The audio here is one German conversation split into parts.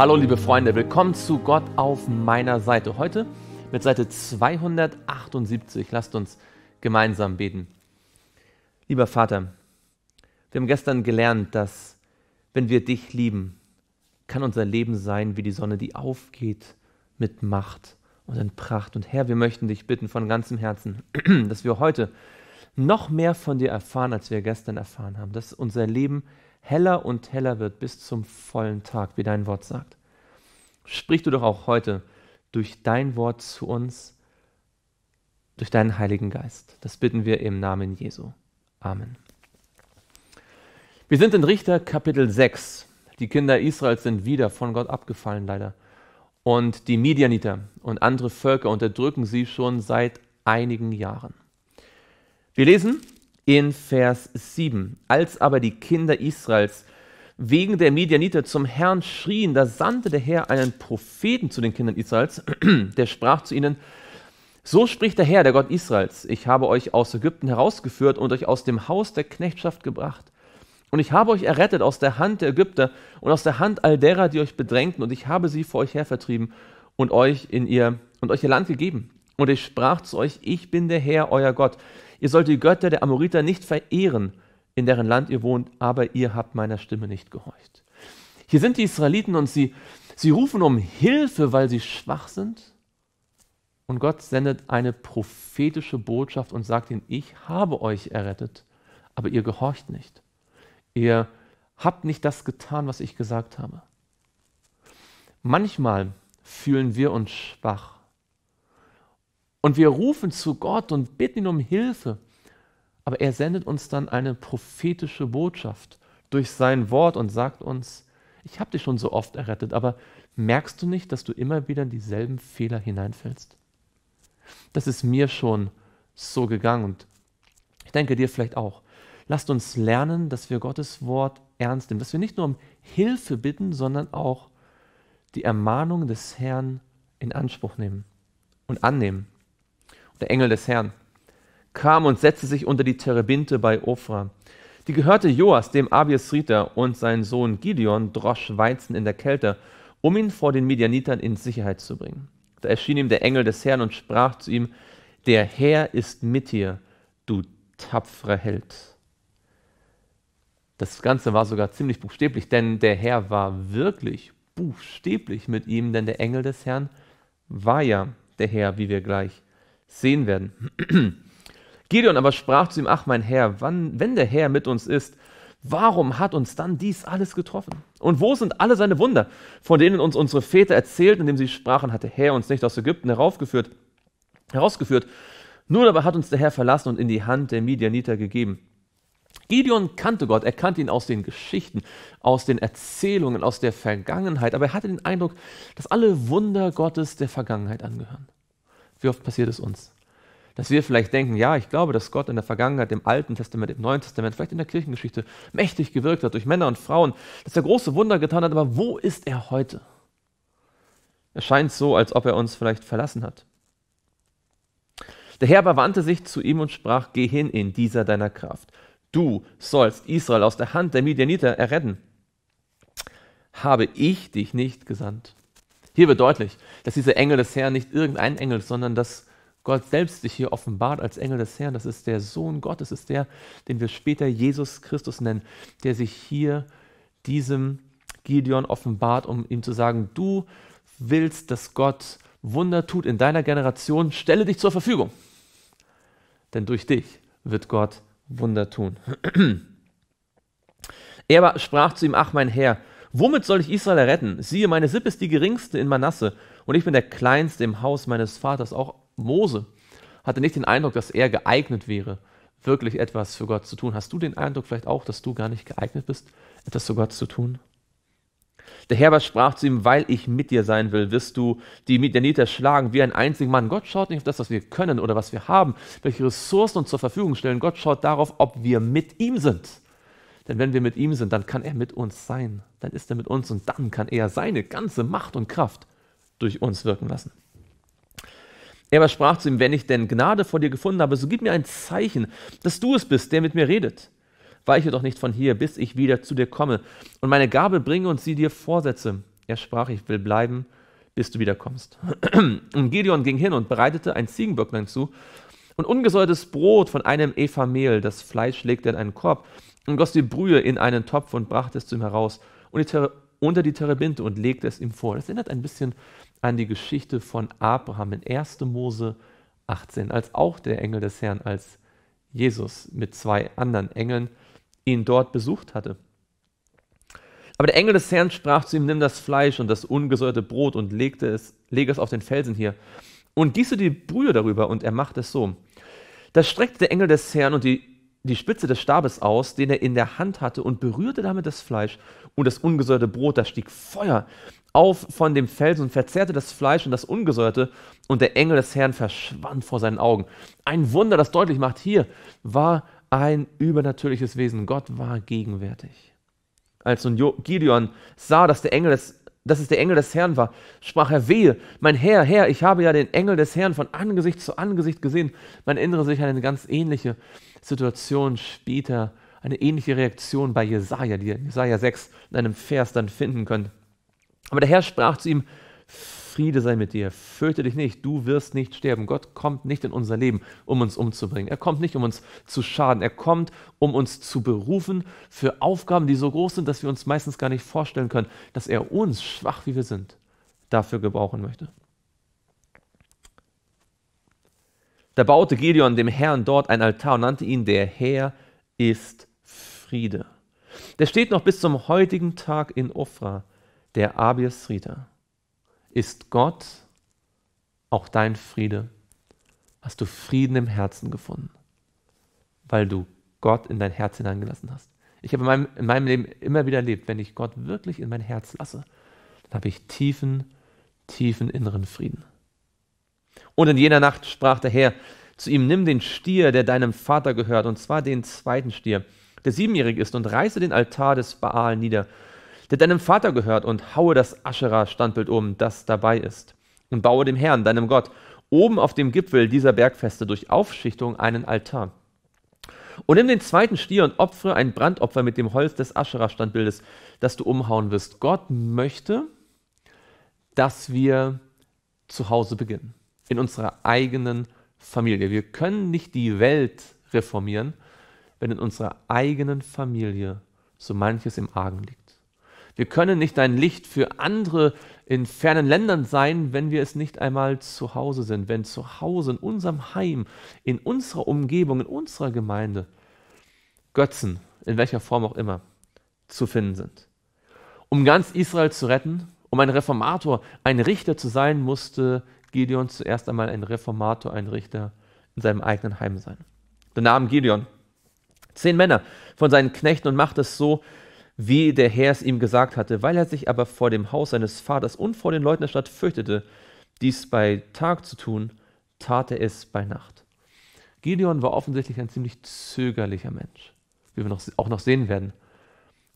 Hallo liebe Freunde, willkommen zu Gott auf meiner Seite. Heute mit Seite 278. Lasst uns gemeinsam beten. Lieber Vater, wir haben gestern gelernt, dass wenn wir dich lieben, kann unser Leben sein wie die Sonne, die aufgeht mit Macht und in Pracht. Und Herr, wir möchten dich bitten von ganzem Herzen, dass wir heute noch mehr von dir erfahren, als wir gestern erfahren haben, dass unser Leben heller und heller wird bis zum vollen Tag, wie dein Wort sagt. Sprich du doch auch heute durch dein Wort zu uns, durch deinen Heiligen Geist. Das bitten wir im Namen Jesu. Amen. Wir sind in Richter Kapitel 6. Die Kinder Israels sind wieder von Gott abgefallen, leider. Und die Midianiter und andere Völker unterdrücken sie schon seit einigen Jahren. Wir lesen in Vers 7, als aber die Kinder Israels wegen der Medianiter zum Herrn schrien, da sandte der Herr einen Propheten zu den Kindern Israels, der sprach zu ihnen, so spricht der Herr, der Gott Israels, ich habe euch aus Ägypten herausgeführt und euch aus dem Haus der Knechtschaft gebracht. Und ich habe euch errettet aus der Hand der Ägypter und aus der Hand all derer, die euch bedrängten, und ich habe sie vor euch hervertrieben und euch in ihr und euch ihr Land gegeben. Und ich sprach zu euch, ich bin der Herr, euer Gott. Ihr sollt die Götter der Amoriter nicht verehren, in deren Land ihr wohnt, aber ihr habt meiner Stimme nicht gehorcht. Hier sind die Israeliten und sie, sie rufen um Hilfe, weil sie schwach sind. Und Gott sendet eine prophetische Botschaft und sagt ihnen, ich habe euch errettet, aber ihr gehorcht nicht. Ihr habt nicht das getan, was ich gesagt habe. Manchmal fühlen wir uns schwach und wir rufen zu Gott und bitten ihn um Hilfe. Aber er sendet uns dann eine prophetische Botschaft durch sein Wort und sagt uns, ich habe dich schon so oft errettet, aber merkst du nicht, dass du immer wieder in dieselben Fehler hineinfällst? Das ist mir schon so gegangen und ich denke dir vielleicht auch. Lasst uns lernen, dass wir Gottes Wort ernst nehmen, dass wir nicht nur um Hilfe bitten, sondern auch die Ermahnung des Herrn in Anspruch nehmen und annehmen der Engel des Herrn, kam und setzte sich unter die Terebinte bei Ofra. Die gehörte Joas, dem Abiesriter, und sein Sohn Gideon drosch Weizen in der Kälte, um ihn vor den Midianitern in Sicherheit zu bringen. Da erschien ihm der Engel des Herrn und sprach zu ihm, der Herr ist mit dir, du tapferer Held. Das Ganze war sogar ziemlich buchstäblich, denn der Herr war wirklich buchstäblich mit ihm, denn der Engel des Herrn war ja der Herr, wie wir gleich sehen sehen werden. Gideon aber sprach zu ihm, ach mein Herr, wann, wenn der Herr mit uns ist, warum hat uns dann dies alles getroffen? Und wo sind alle seine Wunder, von denen uns unsere Väter erzählten, indem sie sprachen, hat der Herr uns nicht aus Ägypten heraufgeführt, herausgeführt? Nun aber hat uns der Herr verlassen und in die Hand der Midianiter gegeben. Gideon kannte Gott, er kannte ihn aus den Geschichten, aus den Erzählungen, aus der Vergangenheit, aber er hatte den Eindruck, dass alle Wunder Gottes der Vergangenheit angehören. Wie oft passiert es uns? Dass wir vielleicht denken, ja, ich glaube, dass Gott in der Vergangenheit, im Alten Testament, im Neuen Testament, vielleicht in der Kirchengeschichte mächtig gewirkt hat durch Männer und Frauen, dass er große Wunder getan hat, aber wo ist er heute? Er scheint so, als ob er uns vielleicht verlassen hat. Der Herr aber wandte sich zu ihm und sprach, geh hin in dieser deiner Kraft. Du sollst Israel aus der Hand der Midianiter erretten. Habe ich dich nicht gesandt? Hier wird deutlich, dass dieser Engel des Herrn nicht irgendein Engel ist, sondern dass Gott selbst sich hier offenbart als Engel des Herrn. Das ist der Sohn Gottes, ist der, den wir später Jesus Christus nennen, der sich hier diesem Gideon offenbart, um ihm zu sagen, du willst, dass Gott Wunder tut in deiner Generation, stelle dich zur Verfügung. Denn durch dich wird Gott Wunder tun. Er aber sprach zu ihm, ach mein Herr, Womit soll ich Israel retten? Siehe, meine Sippe ist die geringste in Manasse und ich bin der kleinste im Haus meines Vaters. Auch Mose hatte nicht den Eindruck, dass er geeignet wäre, wirklich etwas für Gott zu tun. Hast du den Eindruck vielleicht auch, dass du gar nicht geeignet bist, etwas für Gott zu tun? Der Herr sprach zu ihm, weil ich mit dir sein will, wirst du die Midianiter schlagen wie ein einziger Mann. Gott schaut nicht auf das, was wir können oder was wir haben, welche Ressourcen uns zur Verfügung stellen. Gott schaut darauf, ob wir mit ihm sind. Denn wenn wir mit ihm sind, dann kann er mit uns sein. Dann ist er mit uns und dann kann er seine ganze Macht und Kraft durch uns wirken lassen. Er aber sprach zu ihm, wenn ich denn Gnade vor dir gefunden habe, so gib mir ein Zeichen, dass du es bist, der mit mir redet. Weiche doch nicht von hier, bis ich wieder zu dir komme und meine Gabe bringe und sie dir vorsetze. Er sprach, ich will bleiben, bis du wiederkommst. Und Gideon ging hin und bereitete ein Ziegenböcklein zu und ungesäuertes Brot von einem Epha Mehl, das Fleisch legte er in einen Korb und goss die Brühe in einen Topf und brachte es zu ihm heraus und die unter die Terebinte und legte es ihm vor. Das erinnert ein bisschen an die Geschichte von Abraham in 1. Mose 18, als auch der Engel des Herrn, als Jesus mit zwei anderen Engeln ihn dort besucht hatte. Aber der Engel des Herrn sprach zu ihm: Nimm das Fleisch und das ungesäuerte Brot und legte es, lege es auf den Felsen hier und gieße die Brühe darüber. Und er machte es so. Da streckte der Engel des Herrn und die die Spitze des Stabes aus, den er in der Hand hatte, und berührte damit das Fleisch und das ungesäuerte Brot. Da stieg Feuer auf von dem Felsen und verzehrte das Fleisch und das Ungesäuerte, und der Engel des Herrn verschwand vor seinen Augen. Ein Wunder, das deutlich macht, hier war ein übernatürliches Wesen. Gott war gegenwärtig. Als nun Gideon sah, dass der Engel des dass es der Engel des Herrn war, sprach er, wehe, mein Herr, Herr, ich habe ja den Engel des Herrn von Angesicht zu Angesicht gesehen. Man erinnere sich an eine ganz ähnliche Situation später, eine ähnliche Reaktion bei Jesaja, die ihr in Jesaja 6 in einem Vers dann finden könnt. Aber der Herr sprach zu ihm, Friede sei mit dir, fürchte dich nicht, du wirst nicht sterben. Gott kommt nicht in unser Leben, um uns umzubringen. Er kommt nicht, um uns zu schaden. Er kommt, um uns zu berufen für Aufgaben, die so groß sind, dass wir uns meistens gar nicht vorstellen können, dass er uns, schwach wie wir sind, dafür gebrauchen möchte. Da baute Gideon dem Herrn dort ein Altar und nannte ihn, der Herr ist Friede. Der steht noch bis zum heutigen Tag in Ofra, der Abiesrita ist Gott auch dein Friede. Hast du Frieden im Herzen gefunden, weil du Gott in dein Herz hineingelassen hast. Ich habe in meinem, in meinem Leben immer wieder erlebt, wenn ich Gott wirklich in mein Herz lasse, dann habe ich tiefen, tiefen inneren Frieden. Und in jener Nacht sprach der Herr zu ihm, nimm den Stier, der deinem Vater gehört, und zwar den zweiten Stier, der siebenjährig ist, und reiße den Altar des Baal nieder der deinem Vater gehört, und haue das Aschera-Standbild um, das dabei ist. Und baue dem Herrn, deinem Gott, oben auf dem Gipfel dieser Bergfeste durch Aufschichtung einen Altar. Und nimm den zweiten Stier und opfere ein Brandopfer mit dem Holz des Aschera-Standbildes, das du umhauen wirst. Gott möchte, dass wir zu Hause beginnen, in unserer eigenen Familie. Wir können nicht die Welt reformieren, wenn in unserer eigenen Familie so manches im Argen liegt. Wir können nicht ein Licht für andere in fernen Ländern sein, wenn wir es nicht einmal zu Hause sind, wenn zu Hause, in unserem Heim, in unserer Umgebung, in unserer Gemeinde Götzen, in welcher Form auch immer, zu finden sind. Um ganz Israel zu retten, um ein Reformator, ein Richter zu sein, musste Gideon zuerst einmal ein Reformator, ein Richter in seinem eigenen Heim sein. Der Name Gideon. Zehn Männer von seinen Knechten und macht es so, wie der Herr es ihm gesagt hatte, weil er sich aber vor dem Haus seines Vaters und vor den Leuten der Stadt fürchtete, dies bei Tag zu tun, tat er es bei Nacht. Gideon war offensichtlich ein ziemlich zögerlicher Mensch, wie wir noch, auch noch sehen werden.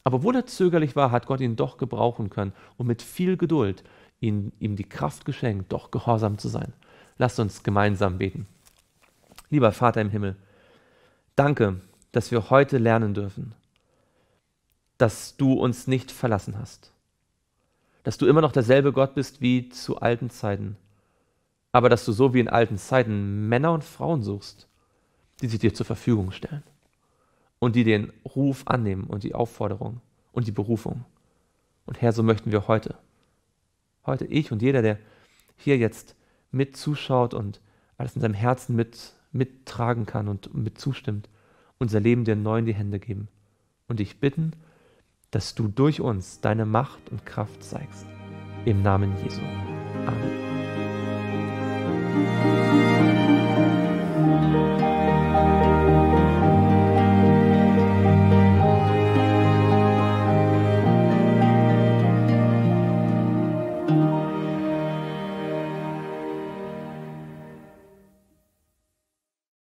Aber obwohl er zögerlich war, hat Gott ihn doch gebrauchen können und mit viel Geduld ihn, ihm die Kraft geschenkt, doch gehorsam zu sein. Lasst uns gemeinsam beten. Lieber Vater im Himmel, danke, dass wir heute lernen dürfen, dass du uns nicht verlassen hast, dass du immer noch derselbe Gott bist wie zu alten Zeiten, aber dass du so wie in alten Zeiten Männer und Frauen suchst, die sich dir zur Verfügung stellen und die den Ruf annehmen und die Aufforderung und die Berufung. Und Herr, so möchten wir heute, heute ich und jeder, der hier jetzt mit zuschaut und alles in seinem Herzen mit, mittragen kann und mit zustimmt, unser Leben dir neu in die Hände geben und dich bitten, dass du durch uns deine Macht und Kraft zeigst. Im Namen Jesu.